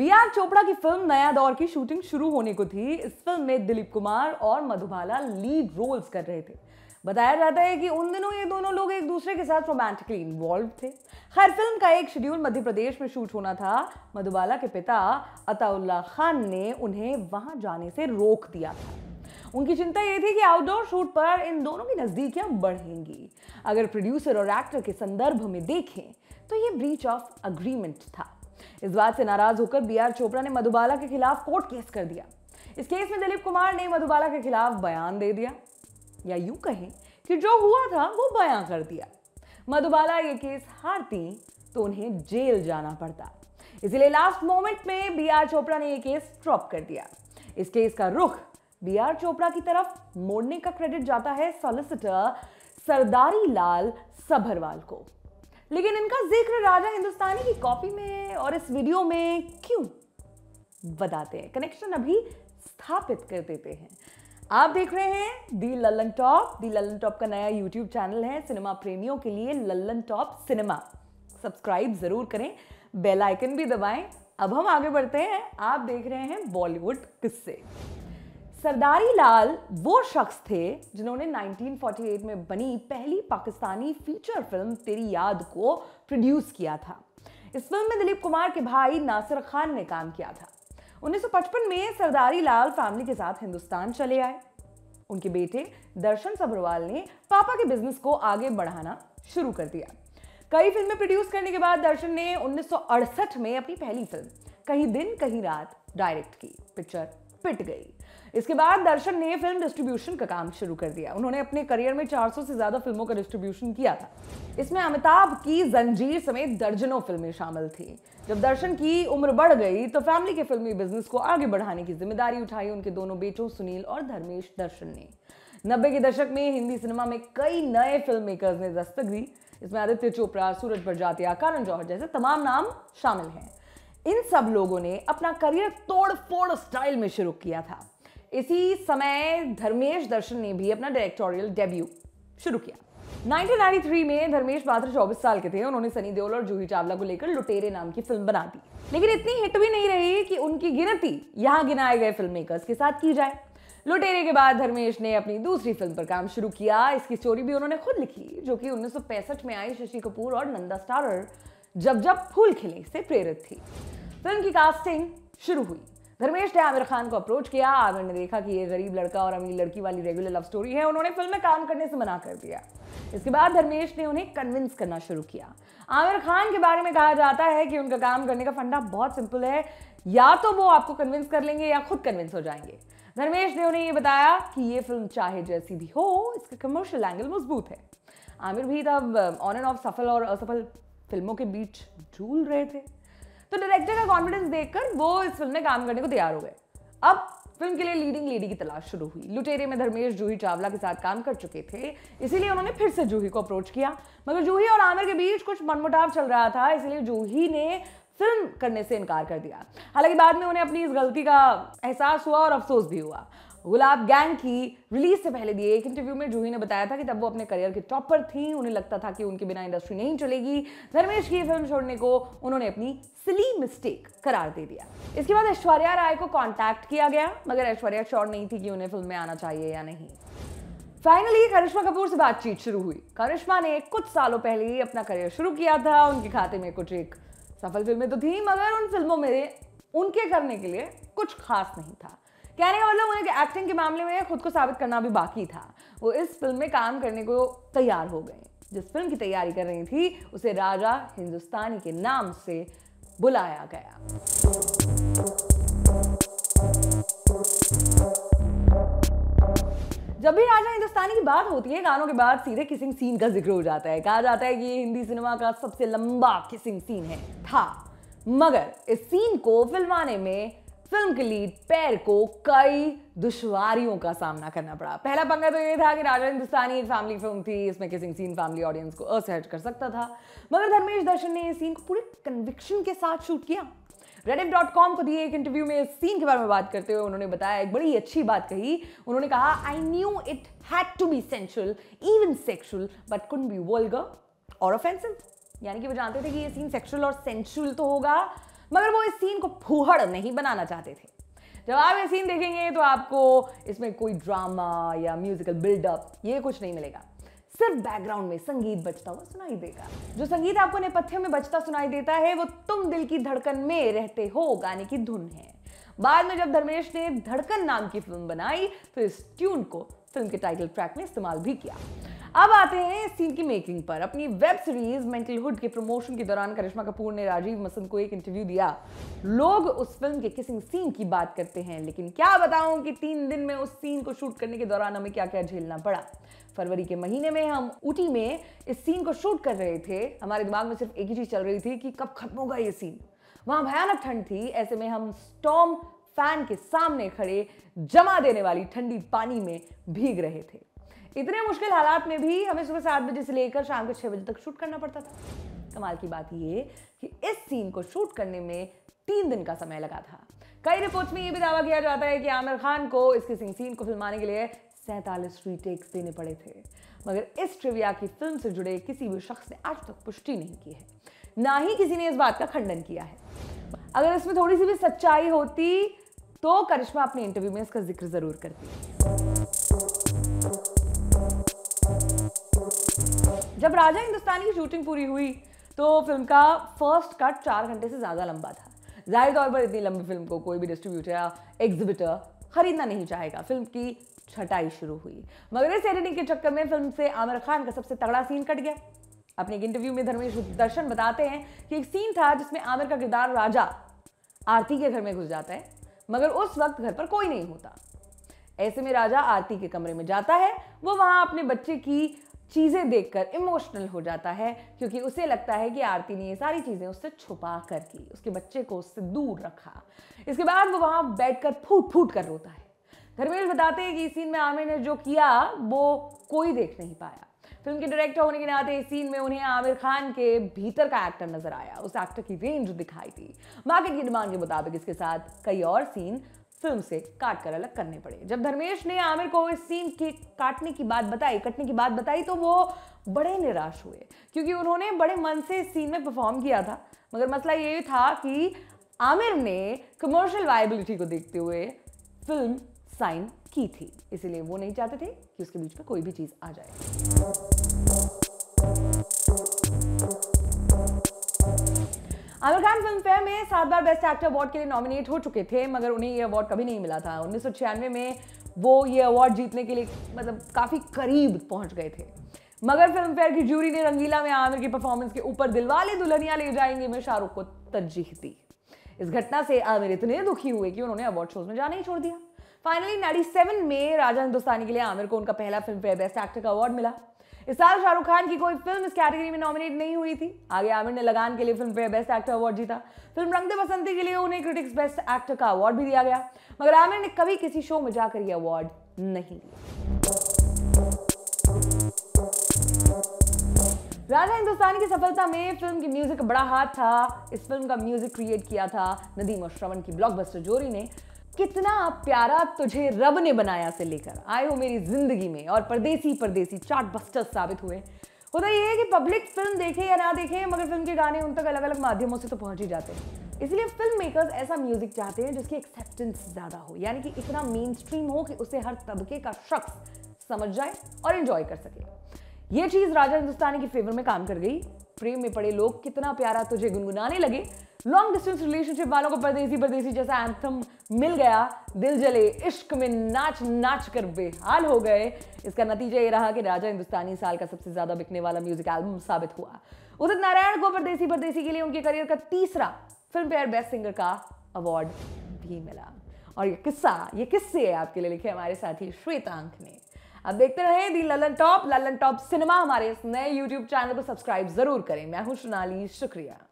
B R Chopra की film नया दौर की शूटिंग शुरू होने को थी इस फिल्म में दिलीप कुमार और मधुबाला लीड रोल्स कर रहे थे बताया जाता है कि उन दिनों ये दोनों लोग एक दूसरे के साथ रोमांटिकली इन्वॉल्व थे खैर फिल्म का एक शेड्यूल मध्य प्रदेश में शूट होना था मधुबाला के पिता अताउल्ला खान ने उन्हें वहां जाने से रोक दिया था उनकी चिंता ये थी कि आउटडोर शूट पर इन दोनों की नज़दीकियां बढ़ेंगी अगर प्रोड्यूसर और एक्टर के संदर्भ में देखें तो ये ब्रीच ऑफ अग्रीमेंट था इस बात से नाराज होकर बी आर चोपड़ा ने मधुबाला के खिलाफ कोर्ट केस कर दिया इस केस में दिलीप कुमार ने मधुबाला के खिलाफ बयान दे दिया या यूं कहें कि जो हुआ था वो बयान कर दिया मधुबाला ये केस हारती तो उन्हें जेल जाना पड़ता इसीलिए लास्ट मोमेंट में बी आर चोपड़ा ने ये केस ड्रॉप कर दिया इस केस का रुख बी आर चोपड़ा की तरफ मोड़ने का क्रेडिट जाता है सॉलिसिटर सरदारी लाल सभरवाल को लेकिन इनका जिक्र राजा हिंदुस्तानी की कॉपी में और इस वीडियो में क्यों बताते हैं कनेक्शन अभी स्थापित कर देते हैं आप देख रहे हैं the Lallantop the Lallantop का नया यूट्यूब चैनल है सिनेमा प्रेमियों के लिए लल्लन टॉप सिनेमा सब्सक्राइब जरूर करें बेल आइकन भी दबाएं अब हम आगे बढ़ते हैं आप देख रहे हैं बॉलीवुड किस्से सरदारी लाल वो शख्स थे जिन्होंने 1948 में बनी पहली पाकिस्तानी फीचर फिल्म तेरी याद को प्रोड्यूस किया था इस फिल्म में दिलीप कुमार के भाई नासिर खान ने काम किया था 1955 में सरदारी लाल फैमिली के साथ हिंदुस्तान चले आए उनके बेटे दर्शन सभरवाल ने पापा के बिजनेस को आगे बढ़ाना शुरू कर दिया कई फिल्में प्रोड्यूस करने के बाद दर्शन ने उन्नीस में अपनी पहली फिल्म कहीं दिन कहीं रात डायरेक्ट की पिक्चर पिट गई इसके बाद दर्शन ने फिल्म डिस्ट्रीब्यूशन का काम शुरू कर दिया उन्होंने अपने करियर में 400 से ज़्यादा फिल्मों का डिस्ट्रीब्यूशन किया था इसमें अमिताभ की जंजीर समेत दर्जनों फिल्में शामिल थी जब दर्शन की उम्र बढ़ गई तो फैमिली के फिल्मी बिजनेस को आगे बढ़ाने की जिम्मेदारी उठाई उनके दोनों बेटों सुनील और धर्मेश दर्शन ने नब्बे के दशक में हिंदी सिनेमा में कई नए फिल्म मेकर्स ने दस्तक दी इसमें आदित्य चोपड़ा सूरज प्रजातिया करण जौहर जैसे तमाम नाम शामिल हैं इन सब लोगों ने अपना करियर तोड़ फोड़ स्टाइल में शुरू किया था इसी समय धर्मेश दर्शन ने भी अपना डायरेक्टोरियल डेब्यू शुरू किया 1993 में धर्मेश पात्र 24 साल के थे उन्होंने सनी देओल और जूही चावला को लेकर लुटेरे नाम की फिल्म बना दी लेकिन इतनी हिट भी नहीं रही कि उनकी गिनती यहाँ गिनाए गए फिल्म मेकर्स के साथ की जाए लुटेरे के बाद धर्मेश ने अपनी दूसरी फिल्म पर काम शुरू किया इसकी स्टोरी भी उन्होंने खुद लिखी जो कि उन्नीस में आई शशि कपूर और नंदा स्टारर जब जब फूल खिले से प्रेरित थी फिल्म की कास्टिंग शुरू हुई धर्मेश ने आमिर खान को अप्रोच किया आमिर ने देखा कि ये गरीब लड़का और अमीर लड़की वाली रेगुलर लव स्टोरी है उन्होंने फिल्म में काम करने से मना कर दिया इसके बाद धर्मेश ने उन्हें कन्विंस करना शुरू किया आमिर खान के बारे में कहा जाता है कि उनका काम करने का फंडा बहुत सिंपल है या तो वो आपको कन्विंस कर लेंगे या खुद कन्विंस हो जाएंगे धर्मेश ने उन्हें ये बताया कि ये फिल्म चाहे जैसी भी हो इसका कमर्शियल एंगल मजबूत है आमिर भी तब ऑन एंड ऑफ सफल और असफल फिल्मों के बीच झूल रहे थे तो डायरेक्टर का कॉन्फिडेंस देखकर वो इस फिल्म में काम करने को तैयार हो गए अब फिल्म के लिए लीडिंग लेडी की तलाश शुरू हुई लुटेरे में धर्मेश जूही चावला के साथ काम कर चुके थे इसीलिए उन्होंने फिर से जूही को अप्रोच किया मगर जूही और आमिर के बीच कुछ मनमुटाव चल रहा था इसलिए जूही ने फिल्म करने से इनकार कर दिया हालांकि बाद में उन्हें अपनी इस गलती का एहसास हुआ और अफसोस भी हुआ गुलाब गैंग की रिलीज से पहले दिए एक इंटरव्यू में जूही ने बताया था कि तब वो अपने करियर के टॉप पर थी उन्हें लगता था कि उनके बिना इंडस्ट्री नहीं चलेगी धर्मेश की फिल्म छोड़ने को उन्होंने अपनी सिली मिस्टेक करार दे दिया इसके बाद ऐश्वर्या राय को कॉन्टैक्ट किया गया मगर ऐश्वर्या श्योर नहीं थी कि उन्हें फिल्म में आना चाहिए या नहीं फाइनली करिश्मा कपूर से बातचीत शुरू हुई करिश्मा ने कुछ सालों पहले ही अपना करियर शुरू किया था उनके खाते में कुछ एक सफल फिल्में तो थी मगर उन फिल्मों में उनके करने के लिए कुछ खास नहीं था कहने का मतलब उन्हें एक्टिंग के मामले में खुद को साबित करना भी बाकी था वो इस फिल्म में काम करने को तैयार हो गए जिस फिल्म की तैयारी कर रही थी उसे राजा हिंदुस्तानी के नाम से बुलाया गया जब भी राजा हिंदुस्तानी की बात होती है गानों के बाद सीधे किसिंग सीन का जिक्र हो जाता है कहा जाता है कि ये हिंदी सिनेमा का सबसे लंबा किसिंग सीन है था मगर इस सीन को फिल्माने में फिल्म के लीड पैर को कई दुश्वारियों का सामना करना पड़ा पहला पंगा तो ये था कि राजा हिंदुस्तानी एक फैमिली फिल्म थी इसमें किसिंग सीन फैमिली ऑडियंस को असहज कर सकता था मगर धर्मेश दर्शन ने इस सीन को पूरे कन्विक्शन के साथ शूट किया रेडिट को दिए एक इंटरव्यू में इस सीन के बारे में बात करते हुए उन्होंने बताया एक बड़ी अच्छी बात कही उन्होंने कहा I knew it had to be sensual even sexual but couldn't be world और ऑफेंसिव यानी कि वो जानते थे कि ये सीन सेक्सुअल और सेंशुअल तो होगा मगर वो इस सीन को फूहड़ नहीं बनाना चाहते थे जब आप ये सीन देखेंगे तो आपको इसमें कोई ड्रामा या म्यूजिकल बिल्डअप ये कुछ नहीं मिलेगा सिर्फ बैकग्राउंड में संगीत बजता हुआ सुनाई देगा जो संगीत आपको नेपथ्य में बजता सुनाई देता है वो तुम दिल की धड़कन में रहते हो गाने की धुन है बाद में जब धर्मेश ने धड़कन नाम की फिल्म बनाई तो इस ट्यून को फिल्म के टाइटल ट्रैक में इस्तेमाल भी किया अब आते हैं इस सीन की मेकिंग पर अपनी वेब सीरीज मेंटल हुड के प्रमोशन के दौरान करिश्मा कपूर ने राजीव मसंद को एक इंटरव्यू दिया लोग उस फिल्म के किसिंग सीन की बात करते हैं लेकिन क्या बताऊं कि तीन दिन में उस सीन को शूट करने के दौरान हमें क्या क्या झेलना पड़ा फरवरी के महीने में हम ऊटी में इस सीन को शूट कर रहे थे हमारे दिमाग में सिर्फ एक ही चीज चल रही थी कि कब खत्म होगा ये सीन वहां भयानक ठंड थी ऐसे में हम स्टॉम फैन के सामने खड़े जमा देने वाली ठंडी पानी में भीग रहे थे इतने मुश्किल हालात में भी हमें सुबह सात बजे से लेकर शाम के छह बजे तक शूट करना पड़ता था कमाल की बात ये कि इस सीन को शूट करने में तीन दिन का समय लगा था कई रिपोर्ट्स में यह भी दावा किया जाता है कि आमिर खान को इसके सिंह सीन को फिल्माने के लिए सैंतालीस रीटेक्स देने पड़े थे मगर इस ट्रिविया की फिल्म से जुड़े किसी भी शख्स ने आज तक पुष्टि नहीं की है ना ही किसी ने इस बात का खंडन किया है अगर इसमें थोड़ी सी भी सच्चाई होती तो करिश्मा अपने इंटरव्यू में इसका जिक्र जरूर करती जब राजा हिंदुस्तान की शूटिंग पूरी हुई तो फिल्म का फर्स्ट कट चार घंटे से ज़्यादा लंबा था जाहिर तौर पर इतनी लंबी फिल्म को कोई भी डिस्ट्रीब्यूटर या एग्जिबिटर खरीदना नहीं चाहेगा फिल्म की छटाई शुरू हुई मगर इस एडिटिंग के चक्कर में फिल्म से आमिर खान का सबसे तगड़ा सीन कट गया अपने एक इंटरव्यू में धर्मेश दर्शन बताते हैं कि एक सीन था जिसमें आमिर का किरदार राजा आरती के घर में घुस जाता है मगर उस वक्त घर पर कोई नहीं होता ऐसे में राजा आरती के कमरे में जाता है वो वहां अपने बच्चे की चीज़ें देखकर इमोशनल हो जाता है क्योंकि उसे लगता है कि आरती ने ये सारी चीज़ें उससे छुपा कर की उसके बच्चे को उससे दूर रखा इसके बाद वो वहाँ बैठ कर फूट फूट कर रोता है धर्मेश बताते हैं कि इस सीन में आमिर ने जो किया वो कोई देख नहीं पाया फिल्म के डायरेक्टर होने के नाते इस सीन में उन्हें आमिर खान के भीतर का एक्टर नजर आया उस एक्टर की रेंज दिखाई दी मार्केट की डिमांड के मुताबिक इसके साथ कई और सीन फिल्म से काट कर अलग करने पड़े जब धर्मेश ने आमिर को इस सीन के काटने की बात बताई कटने की बात बताई तो वो बड़े निराश हुए क्योंकि उन्होंने बड़े मन से इस सीन में परफॉर्म किया था मगर मसला ये था कि आमिर ने कमर्शियल वायबिलिटी को देखते हुए फिल्म साइन की थी इसीलिए वो नहीं चाहते थे कि उसके बीच में कोई भी चीज़ आ जाए आमिर खान फिल्म फेयर में सात बार बेस्ट एक्टर अवार्ड के लिए नॉमिनेट हो चुके थे मगर उन्हें ये अवार्ड कभी नहीं मिला था उन्नीस में वो ये अवार्ड जीतने के लिए मतलब काफ़ी करीब पहुंच गए थे मगर फिल्म फेयर की ज्यूरी ने रंगीला में आमिर की परफॉर्मेंस के ऊपर दिलवाले दुल्हनिया ले जाएंगे में शाहरुख को तरजीह दी इस घटना से आमिर इतने दुखी हुए कि उन्होंने अवार्ड शोज में जाना ही छोड़ दिया फाइनली 97 में राजा हिंदुस्तानी के लिए आमिर को उनका पहला फिल्म फेयर बेस्ट एक्टर का अवार्ड मिला इस साल शाहरुख खान की कोई फिल्म इस कैटेगरी में नॉमिनेट नहीं हुई थी आगे आमिर ने लगान के लिए Filmfare best actor award जीता फिल्म रंगते बसंती के लिए उन्हें क्रिटिक्स बेस्ट एक्टर का अवार्ड भी दिया गया मगर आमिर ने कभी किसी शो में जाकर यह अवार्ड नहीं लिया राजा हिंदुस्तान की सफलता में फिल्म की म्यूजिक बड़ा हाथ था इस फिल्म का म्यूजिक क्रिएट किया था नदीम और श्रवण की ब्लॉकबस्टर जोरी ने कितना प्यारा तुझे रब ने बनाया से लेकर आए हो मेरी जिंदगी में और परदेसी परदेसी चार्ट बस्टर साबित हुए होता ये है कि पब्लिक फिल्म देखे या ना देखे मगर फिल्म के गाने उन तक अलग अलग माध्यमों से तो पहुंच ही जाते हैं इसलिए फिल्म मेकर्स ऐसा म्यूजिक चाहते हैं जिसकी एक्सेप्टेंस ज़्यादा हो यानी कि इतना मेन स्ट्रीम हो कि उसे हर तबके का शख्स समझ जाए और इंजॉय कर सके ये चीज राजा हिंदुस्तानी के फेवर में काम कर गई प्रेम में पड़े लोग कितना प्यारा तुझे गुनगुनाने लगे लॉन्ग डिस्टेंस रिलेशनशिप वालों को परदेसी परदेसी जैसा एंथम मिल गया दिल जले इश्क में नाच नाच कर बेहाल हो गए इसका नतीजा ये रहा कि राजा हिंदुस्तानी साल का सबसे ज्यादा बिकने वाला म्यूजिक एल्बम साबित हुआ उदित नारायण को परदेसी परदेसी के लिए उनके करियर का तीसरा फिल्म फेयर बेस्ट सिंगर का अवार्ड भी मिला और ये किस्सा ये किस्से आपके लिए लिखे हमारे साथी श्वेतांक ने अब देखते रहे the Lallantop Lallantop cinema हमारे इस नए यूट्यूब चैनल को सब्सक्राइब जरूर करें मैं हूं सोनाली शुक्रिया